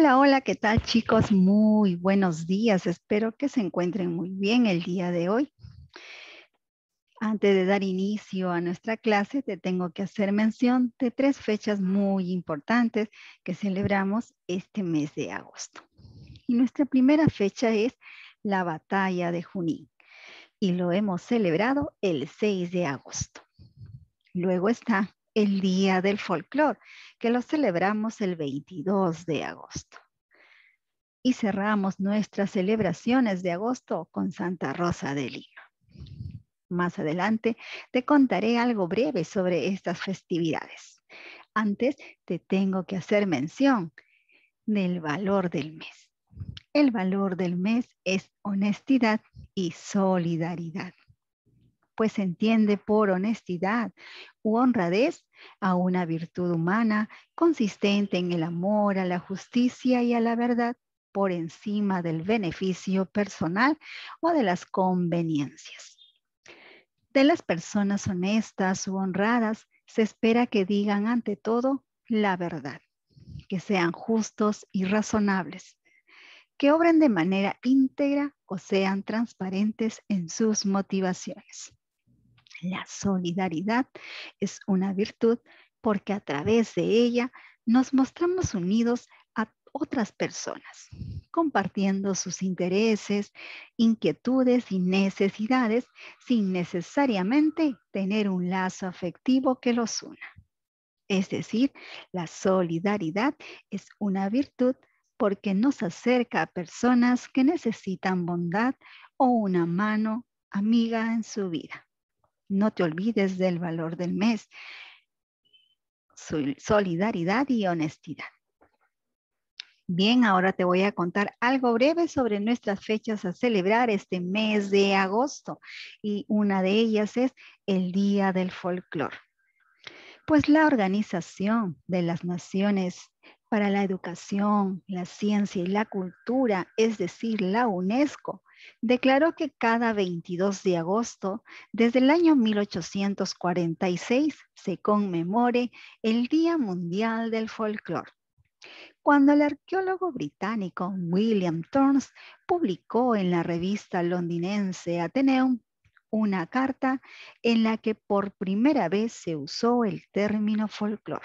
Hola, hola, ¿qué tal chicos? Muy buenos días. Espero que se encuentren muy bien el día de hoy. Antes de dar inicio a nuestra clase, te tengo que hacer mención de tres fechas muy importantes que celebramos este mes de agosto. Y nuestra primera fecha es la batalla de Junín y lo hemos celebrado el 6 de agosto. Luego está el Día del Folclore, que lo celebramos el 22 de agosto. Y cerramos nuestras celebraciones de agosto con Santa Rosa del Lima. Más adelante te contaré algo breve sobre estas festividades. Antes te tengo que hacer mención del valor del mes. El valor del mes es honestidad y solidaridad pues se entiende por honestidad u honradez a una virtud humana consistente en el amor a la justicia y a la verdad por encima del beneficio personal o de las conveniencias. De las personas honestas u honradas se espera que digan ante todo la verdad, que sean justos y razonables, que obren de manera íntegra o sean transparentes en sus motivaciones. La solidaridad es una virtud porque a través de ella nos mostramos unidos a otras personas, compartiendo sus intereses, inquietudes y necesidades sin necesariamente tener un lazo afectivo que los una. Es decir, la solidaridad es una virtud porque nos acerca a personas que necesitan bondad o una mano amiga en su vida. No te olvides del valor del mes. Solidaridad y honestidad. Bien, ahora te voy a contar algo breve sobre nuestras fechas a celebrar este mes de agosto y una de ellas es el Día del Folclor. Pues la Organización de las Naciones para la Educación, la Ciencia y la Cultura, es decir, la UNESCO, declaró que cada 22 de agosto, desde el año 1846, se conmemore el Día Mundial del Folclore. Cuando el arqueólogo británico William Turns publicó en la revista londinense Ateneum una carta en la que por primera vez se usó el término folclore.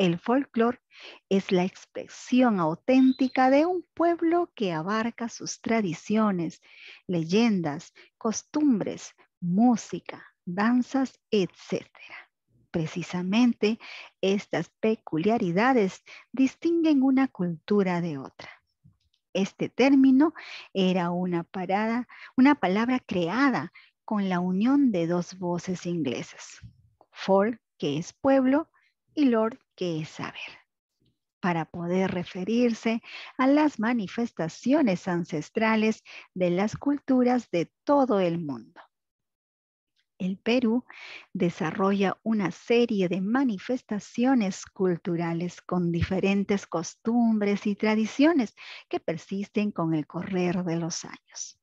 El folclore es la expresión auténtica de un pueblo que abarca sus tradiciones, leyendas, costumbres, música, danzas, etc. Precisamente estas peculiaridades distinguen una cultura de otra. Este término era una, parada, una palabra creada con la unión de dos voces inglesas, folk, que es pueblo, y Lord, que es saber, para poder referirse a las manifestaciones ancestrales de las culturas de todo el mundo. El Perú desarrolla una serie de manifestaciones culturales con diferentes costumbres y tradiciones que persisten con el correr de los años.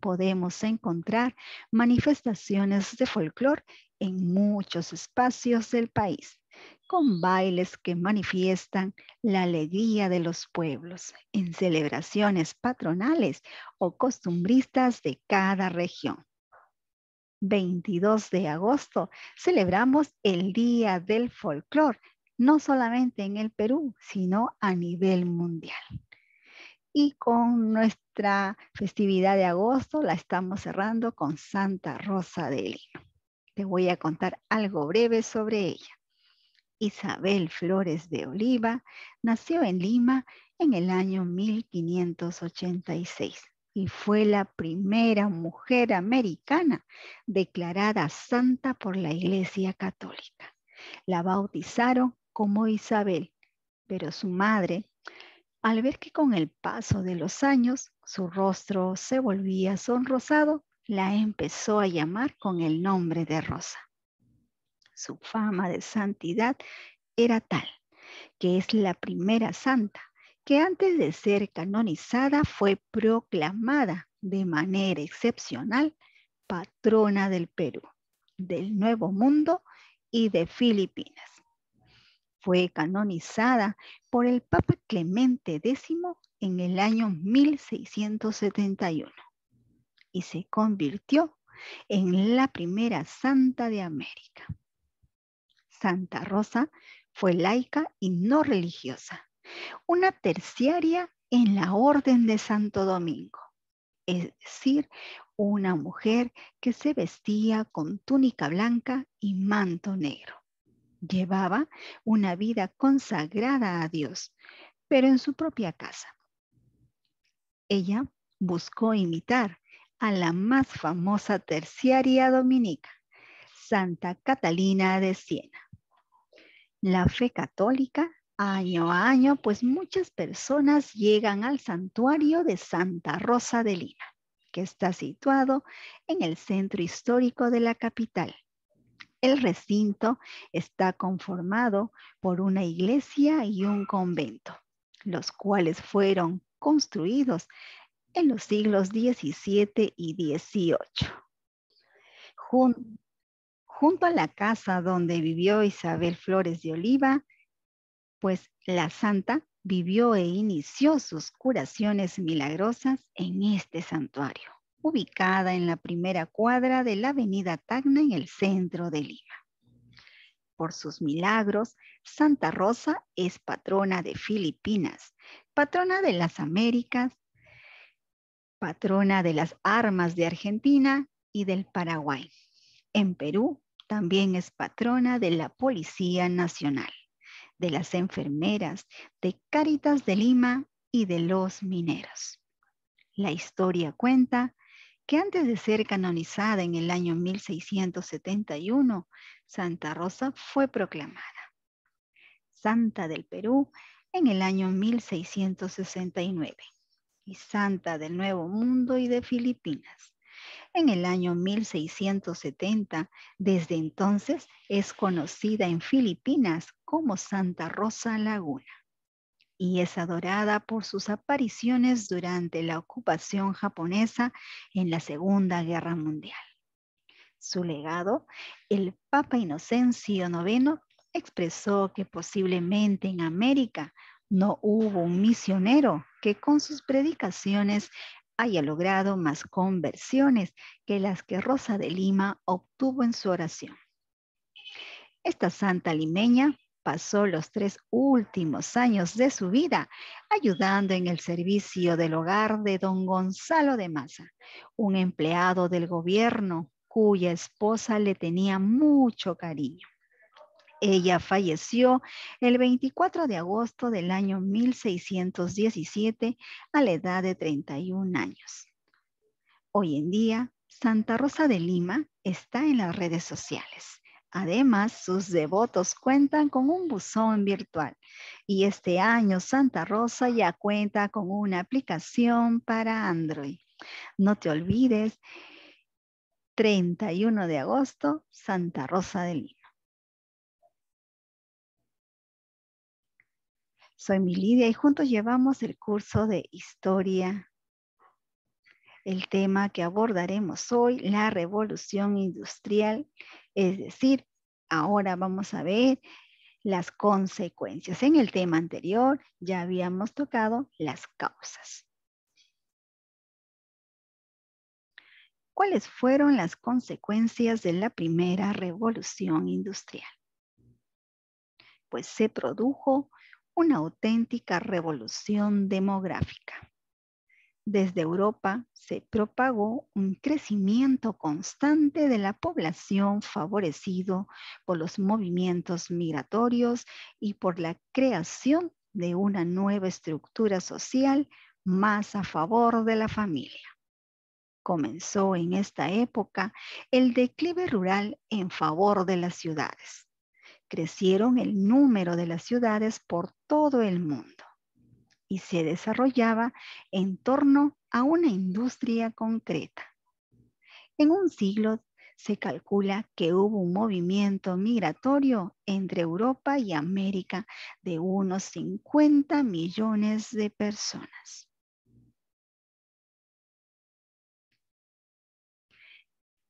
Podemos encontrar manifestaciones de folclore en muchos espacios del país con bailes que manifiestan la alegría de los pueblos en celebraciones patronales o costumbristas de cada región. 22 de agosto celebramos el Día del Folclor, no solamente en el Perú, sino a nivel mundial. Y con nuestra festividad de agosto la estamos cerrando con Santa Rosa de Lima. Te voy a contar algo breve sobre ella. Isabel Flores de Oliva nació en Lima en el año 1586 y fue la primera mujer americana declarada santa por la Iglesia Católica. La bautizaron como Isabel, pero su madre, al ver que con el paso de los años su rostro se volvía sonrosado, la empezó a llamar con el nombre de Rosa su fama de santidad era tal, que es la primera santa que antes de ser canonizada fue proclamada de manera excepcional patrona del Perú, del Nuevo Mundo y de Filipinas. Fue canonizada por el Papa Clemente X en el año 1671 y se convirtió en la primera santa de América. Santa Rosa fue laica y no religiosa, una terciaria en la Orden de Santo Domingo, es decir, una mujer que se vestía con túnica blanca y manto negro. Llevaba una vida consagrada a Dios, pero en su propia casa. Ella buscó imitar a la más famosa terciaria dominica, Santa Catalina de Siena la fe católica, año a año, pues muchas personas llegan al santuario de Santa Rosa de Lima, que está situado en el centro histórico de la capital. El recinto está conformado por una iglesia y un convento, los cuales fueron construidos en los siglos XVII y XVIII junto a la casa donde vivió Isabel Flores de Oliva, pues la santa vivió e inició sus curaciones milagrosas en este santuario, ubicada en la primera cuadra de la avenida Tacna en el centro de Lima. Por sus milagros, Santa Rosa es patrona de Filipinas, patrona de las Américas, patrona de las armas de Argentina y del Paraguay. En Perú también es patrona de la Policía Nacional, de las enfermeras, de Cáritas de Lima y de los mineros. La historia cuenta que antes de ser canonizada en el año 1671, Santa Rosa fue proclamada Santa del Perú en el año 1669 y Santa del Nuevo Mundo y de Filipinas en el año 1670. Desde entonces es conocida en Filipinas como Santa Rosa Laguna y es adorada por sus apariciones durante la ocupación japonesa en la Segunda Guerra Mundial. Su legado, el Papa Inocencio IX expresó que posiblemente en América no hubo un misionero que con sus predicaciones haya logrado más conversiones que las que Rosa de Lima obtuvo en su oración. Esta santa limeña pasó los tres últimos años de su vida ayudando en el servicio del hogar de don Gonzalo de Maza, un empleado del gobierno cuya esposa le tenía mucho cariño. Ella falleció el 24 de agosto del año 1617 a la edad de 31 años. Hoy en día, Santa Rosa de Lima está en las redes sociales. Además, sus devotos cuentan con un buzón virtual y este año Santa Rosa ya cuenta con una aplicación para Android. No te olvides, 31 de agosto, Santa Rosa de Lima. Soy Milidia y juntos llevamos el curso de historia. El tema que abordaremos hoy, la revolución industrial, es decir, ahora vamos a ver las consecuencias. En el tema anterior ya habíamos tocado las causas. ¿Cuáles fueron las consecuencias de la primera revolución industrial? Pues se produjo una auténtica revolución demográfica. Desde Europa se propagó un crecimiento constante de la población favorecido por los movimientos migratorios y por la creación de una nueva estructura social más a favor de la familia. Comenzó en esta época el declive rural en favor de las ciudades crecieron el número de las ciudades por todo el mundo y se desarrollaba en torno a una industria concreta. En un siglo se calcula que hubo un movimiento migratorio entre Europa y América de unos 50 millones de personas.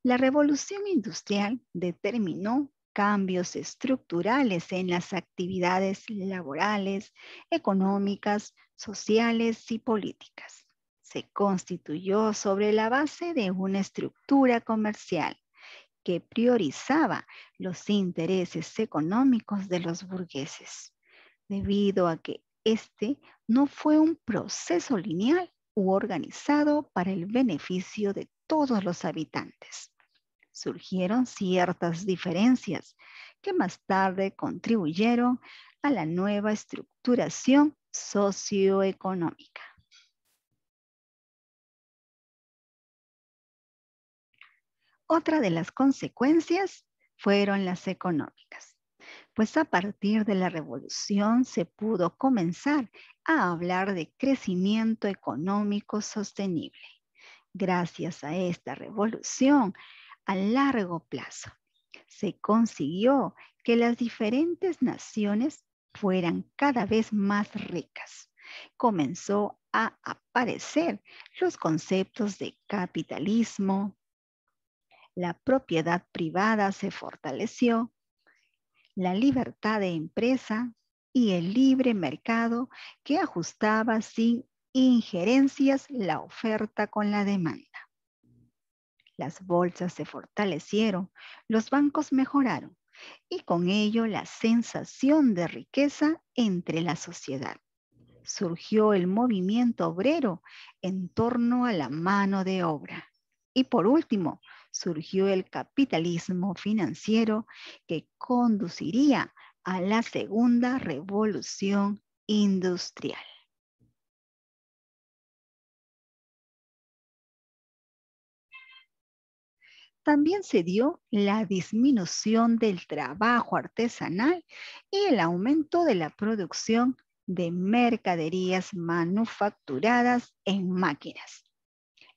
La revolución industrial determinó cambios estructurales en las actividades laborales, económicas, sociales y políticas. Se constituyó sobre la base de una estructura comercial que priorizaba los intereses económicos de los burgueses, debido a que este no fue un proceso lineal u organizado para el beneficio de todos los habitantes surgieron ciertas diferencias que más tarde contribuyeron a la nueva estructuración socioeconómica. Otra de las consecuencias fueron las económicas, pues a partir de la revolución se pudo comenzar a hablar de crecimiento económico sostenible. Gracias a esta revolución, a largo plazo. Se consiguió que las diferentes naciones fueran cada vez más ricas. Comenzó a aparecer los conceptos de capitalismo, la propiedad privada se fortaleció, la libertad de empresa y el libre mercado que ajustaba sin injerencias la oferta con la demanda. Las bolsas se fortalecieron, los bancos mejoraron y con ello la sensación de riqueza entre la sociedad. Surgió el movimiento obrero en torno a la mano de obra. Y por último, surgió el capitalismo financiero que conduciría a la segunda revolución industrial. también se dio la disminución del trabajo artesanal y el aumento de la producción de mercaderías manufacturadas en máquinas.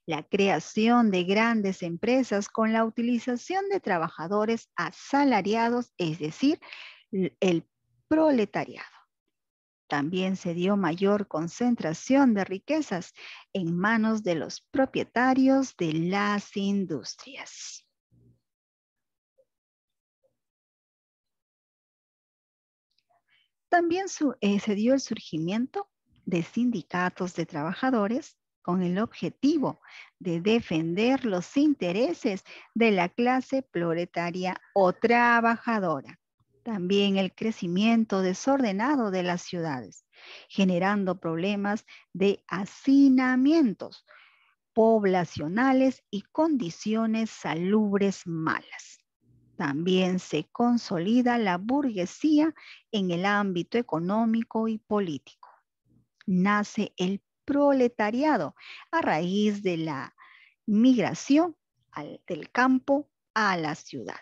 La creación de grandes empresas con la utilización de trabajadores asalariados, es decir, el proletariado. También se dio mayor concentración de riquezas en manos de los propietarios de las industrias. También eh, se dio el surgimiento de sindicatos de trabajadores con el objetivo de defender los intereses de la clase proletaria o trabajadora también el crecimiento desordenado de las ciudades, generando problemas de hacinamientos poblacionales y condiciones salubres malas. También se consolida la burguesía en el ámbito económico y político. Nace el proletariado a raíz de la migración del campo a la ciudad.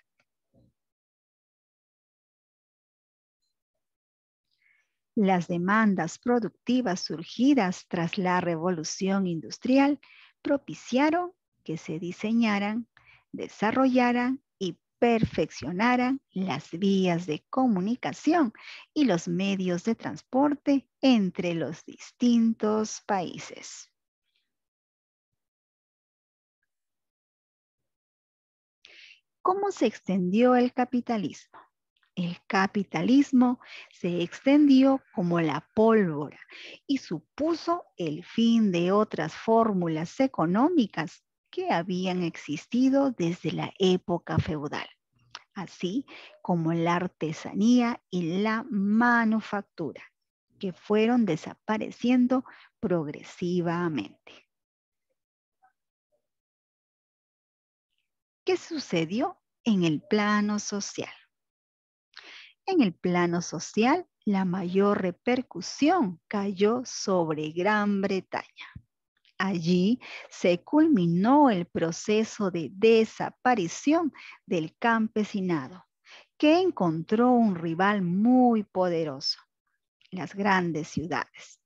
Las demandas productivas surgidas tras la revolución industrial propiciaron que se diseñaran, desarrollaran y perfeccionaran las vías de comunicación y los medios de transporte entre los distintos países. ¿Cómo se extendió el capitalismo? El capitalismo se extendió como la pólvora y supuso el fin de otras fórmulas económicas que habían existido desde la época feudal, así como la artesanía y la manufactura, que fueron desapareciendo progresivamente. ¿Qué sucedió en el plano social? En el plano social, la mayor repercusión cayó sobre Gran Bretaña. Allí se culminó el proceso de desaparición del campesinado, que encontró un rival muy poderoso, las grandes ciudades.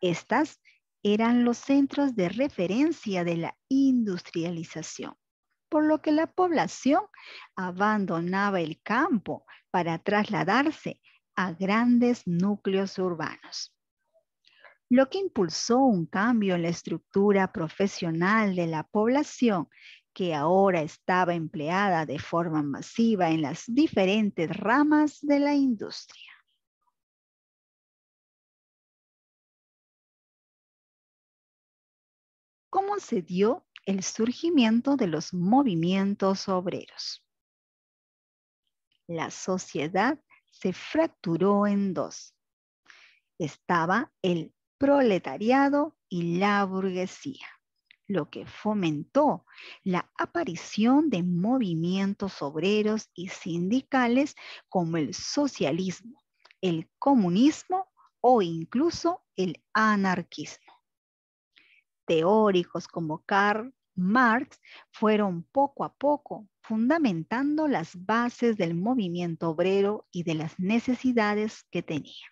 Estas eran los centros de referencia de la industrialización, por lo que la población abandonaba el campo para trasladarse a grandes núcleos urbanos. Lo que impulsó un cambio en la estructura profesional de la población que ahora estaba empleada de forma masiva en las diferentes ramas de la industria. ¿Cómo se dio el surgimiento de los movimientos obreros? la sociedad se fracturó en dos. Estaba el proletariado y la burguesía, lo que fomentó la aparición de movimientos obreros y sindicales como el socialismo, el comunismo o incluso el anarquismo. Teóricos como Karl Marx fueron poco a poco fundamentando las bases del movimiento obrero y de las necesidades que tenía.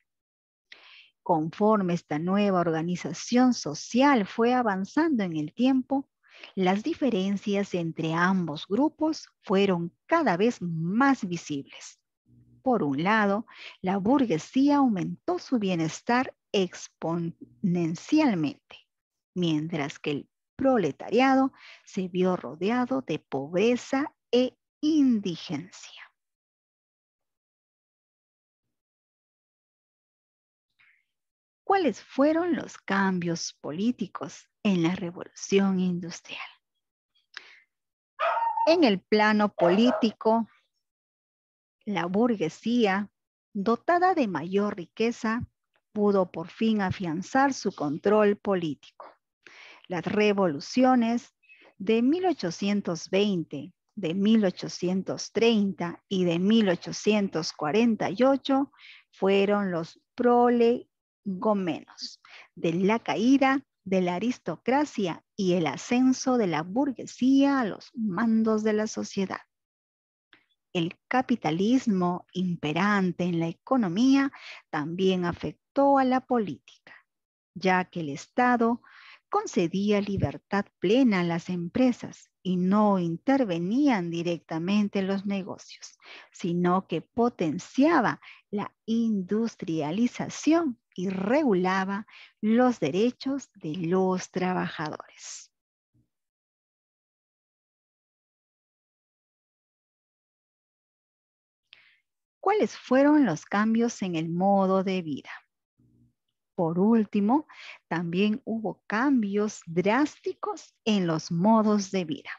Conforme esta nueva organización social fue avanzando en el tiempo, las diferencias entre ambos grupos fueron cada vez más visibles. Por un lado, la burguesía aumentó su bienestar exponencialmente, mientras que el proletariado se vio rodeado de pobreza e indigencia. ¿Cuáles fueron los cambios políticos en la revolución industrial? En el plano político, la burguesía, dotada de mayor riqueza, pudo por fin afianzar su control político las revoluciones de 1820, de 1830 y de 1848 fueron los prolegomenos de la caída de la aristocracia y el ascenso de la burguesía a los mandos de la sociedad. El capitalismo imperante en la economía también afectó a la política, ya que el Estado concedía libertad plena a las empresas y no intervenían directamente los negocios, sino que potenciaba la industrialización y regulaba los derechos de los trabajadores. ¿Cuáles fueron los cambios en el modo de vida? Por último, también hubo cambios drásticos en los modos de vida.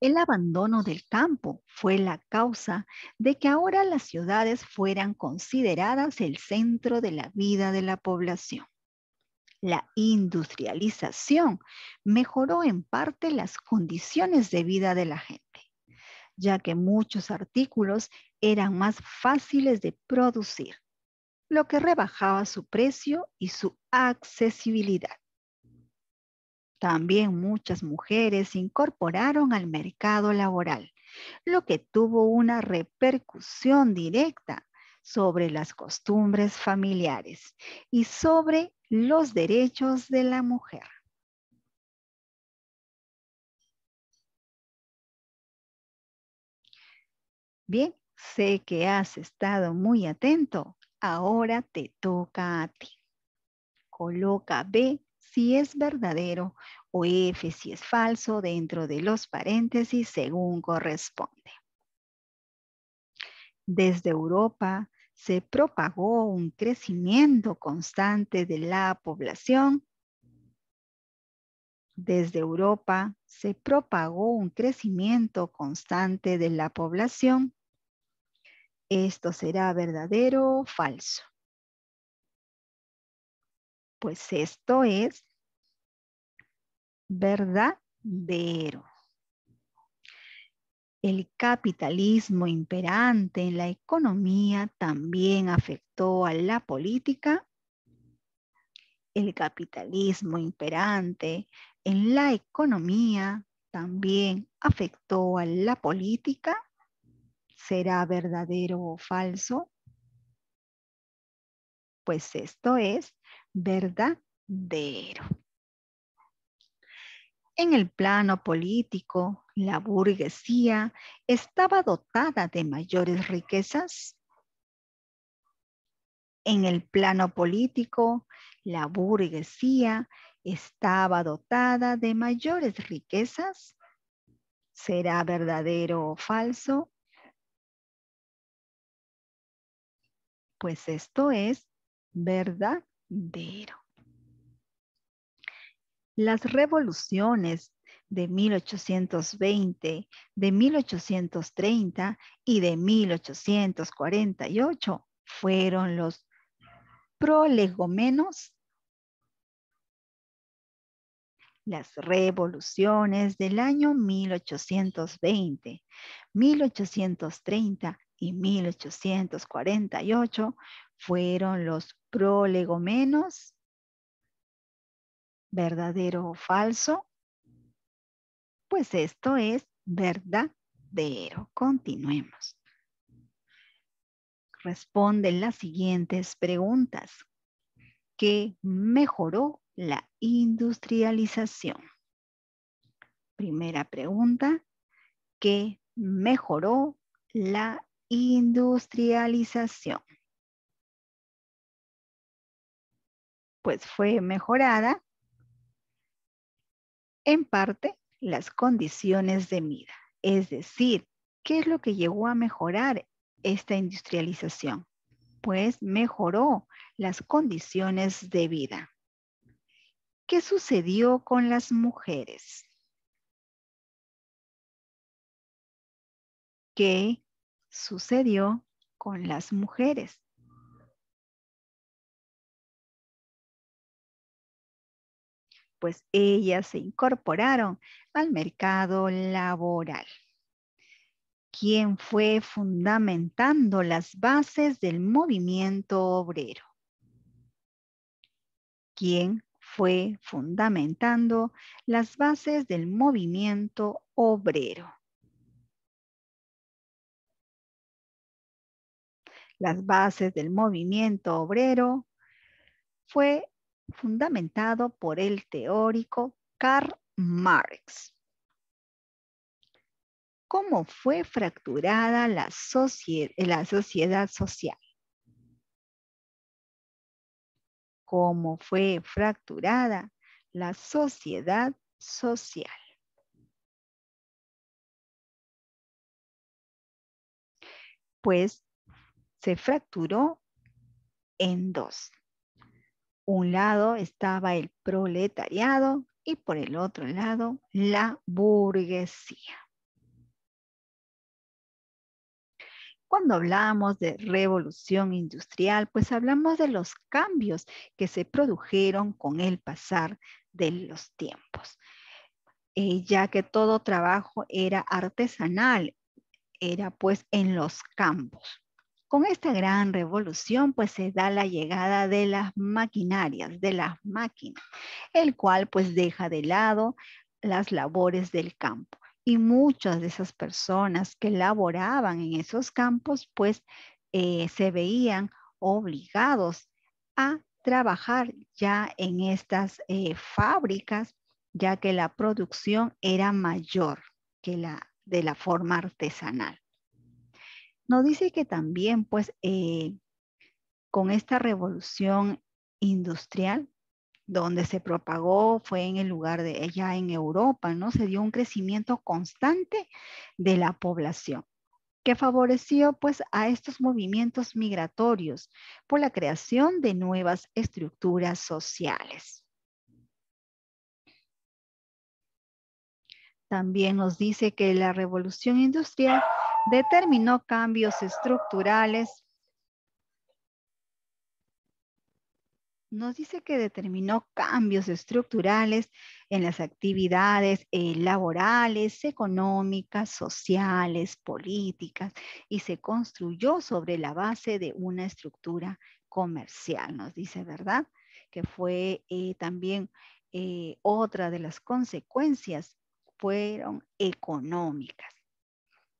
El abandono del campo fue la causa de que ahora las ciudades fueran consideradas el centro de la vida de la población. La industrialización mejoró en parte las condiciones de vida de la gente, ya que muchos artículos eran más fáciles de producir lo que rebajaba su precio y su accesibilidad. También muchas mujeres se incorporaron al mercado laboral, lo que tuvo una repercusión directa sobre las costumbres familiares y sobre los derechos de la mujer. Bien, sé que has estado muy atento Ahora te toca a ti. Coloca B si es verdadero o F si es falso dentro de los paréntesis según corresponde. Desde Europa se propagó un crecimiento constante de la población desde Europa se propagó un crecimiento constante de la población ¿Esto será verdadero o falso? Pues esto es verdadero. El capitalismo imperante en la economía también afectó a la política. El capitalismo imperante en la economía también afectó a la política será verdadero o falso? Pues esto es verdadero. En el plano político, la burguesía estaba dotada de mayores riquezas. En el plano político, la burguesía estaba dotada de mayores riquezas. ¿Será verdadero o falso? Pues esto es verdadero. Las revoluciones de 1820, de 1830 y de 1848 fueron los prolegomenos, las revoluciones del año 1820, 1830 y 1848 fueron los prolegomenos, verdadero o falso. Pues esto es verdadero. Continuemos. Responden las siguientes preguntas. ¿Qué mejoró la industrialización? Primera pregunta, ¿qué mejoró la industrialización. Pues fue mejorada en parte las condiciones de vida. Es decir, ¿qué es lo que llegó a mejorar esta industrialización? Pues mejoró las condiciones de vida. ¿Qué sucedió con las mujeres? Que sucedió con las mujeres. Pues ellas se incorporaron al mercado laboral, ¿Quién fue fundamentando las bases del movimiento obrero, ¿Quién fue fundamentando las bases del movimiento obrero. las bases del movimiento obrero, fue fundamentado por el teórico Karl Marx. ¿Cómo fue fracturada la, sociedad, social? ¿Cómo fue fracturada la sociedad social? Pues se fracturó en dos. Un lado estaba el proletariado y por el otro lado la burguesía. Cuando hablamos de revolución industrial, pues hablamos de los cambios que se produjeron con el pasar de los tiempos, eh, ya que todo trabajo era artesanal, era pues en los campos. Con esta gran revolución pues se da la llegada de las maquinarias, de las máquinas, el cual pues deja de lado las labores del campo. Y muchas de esas personas que laboraban en esos campos pues eh, se veían obligados a trabajar ya en estas eh, fábricas, ya que la producción era mayor que la de la forma artesanal. Nos dice que también, pues, eh, con esta revolución industrial, donde se propagó fue en el lugar de ella en Europa, ¿no? Se dio un crecimiento constante de la población que favoreció pues a estos movimientos migratorios por la creación de nuevas estructuras sociales. También nos dice que la revolución industrial determinó cambios estructurales. Nos dice que determinó cambios estructurales en las actividades eh, laborales, económicas, sociales, políticas y se construyó sobre la base de una estructura comercial, nos dice, ¿verdad? Que fue eh, también eh, otra de las consecuencias fueron económicas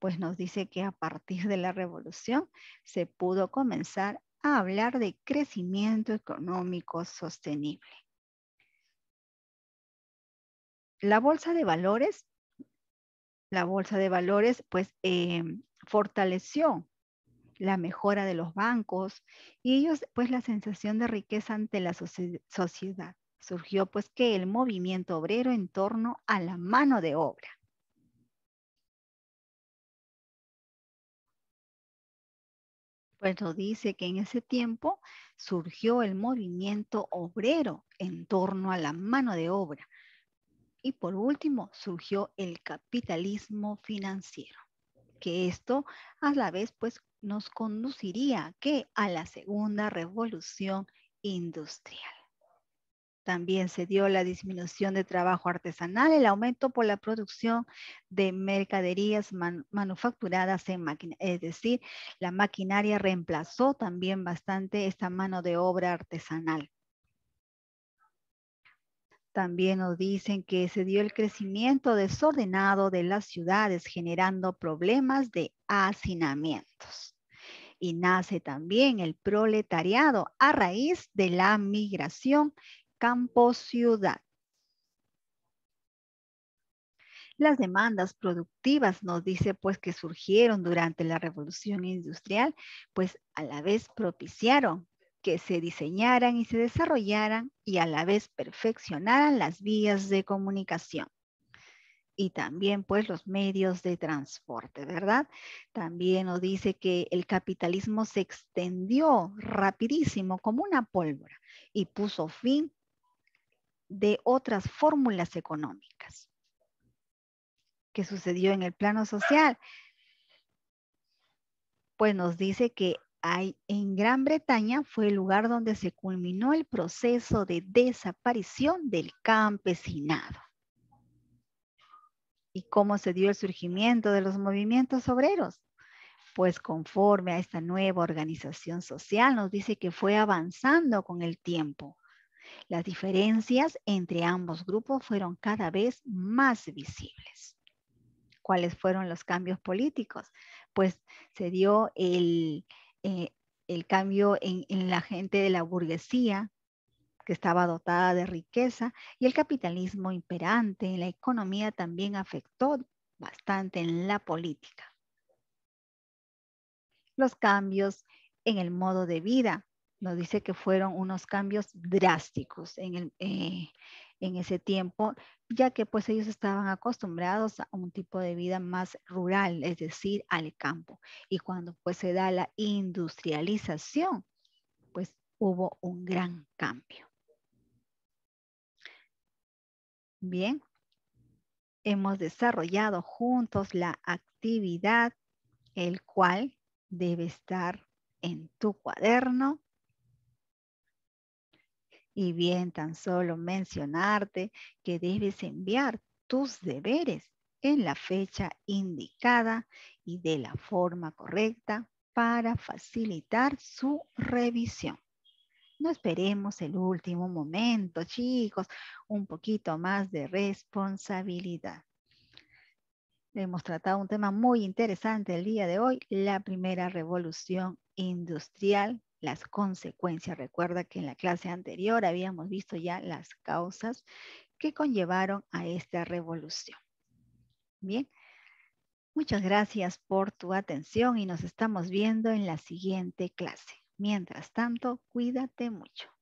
pues nos dice que a partir de la revolución se pudo comenzar a hablar de crecimiento económico sostenible. La bolsa de valores, la bolsa de valores pues eh, fortaleció la mejora de los bancos y ellos pues la sensación de riqueza ante la sociedad. Surgió pues que el movimiento obrero en torno a la mano de obra Pero dice que en ese tiempo surgió el movimiento obrero en torno a la mano de obra. Y por último, surgió el capitalismo financiero, que esto a la vez pues nos conduciría que a la segunda revolución industrial. También se dio la disminución de trabajo artesanal, el aumento por la producción de mercaderías manufacturadas en máquina. Es decir, la maquinaria reemplazó también bastante esta mano de obra artesanal. También nos dicen que se dio el crecimiento desordenado de las ciudades, generando problemas de hacinamientos. Y nace también el proletariado a raíz de la migración campo ciudad. Las demandas productivas nos dice pues que surgieron durante la revolución industrial, pues a la vez propiciaron que se diseñaran y se desarrollaran y a la vez perfeccionaran las vías de comunicación. Y también pues los medios de transporte, ¿verdad? También nos dice que el capitalismo se extendió rapidísimo como una pólvora y puso fin de otras fórmulas económicas qué sucedió en el plano social. Pues nos dice que hay, en Gran Bretaña fue el lugar donde se culminó el proceso de desaparición del campesinado. ¿Y cómo se dio el surgimiento de los movimientos obreros? Pues conforme a esta nueva organización social, nos dice que fue avanzando con el tiempo, las diferencias entre ambos grupos fueron cada vez más visibles. ¿Cuáles fueron los cambios políticos? Pues se dio el, eh, cambio en, en la gente de la burguesía, que estaba dotada de riqueza, y el capitalismo imperante en la economía también afectó bastante en la política. Los cambios en el modo de vida nos dice que fueron unos cambios drásticos eh, en, ese tiempo, ya que pues ellos estaban acostumbrados a un tipo de vida más rural, es decir, al campo. Y cuando pues se da la industrialización, pues hubo un gran cambio. Bien, hemos desarrollado juntos la actividad, el cual debe estar en tu cuaderno y bien tan solo mencionarte que debes enviar tus deberes en la fecha indicada y de la forma correcta para facilitar su revisión. No esperemos el último momento, chicos, un poquito más de responsabilidad. Hemos tratado un tema muy interesante el día de hoy, la primera revolución industrial las consecuencias. Recuerda que en la clase anterior habíamos visto ya las causas que conllevaron a esta revolución. Bien, muchas gracias por tu atención y nos estamos viendo en la siguiente clase. Mientras tanto, cuídate mucho.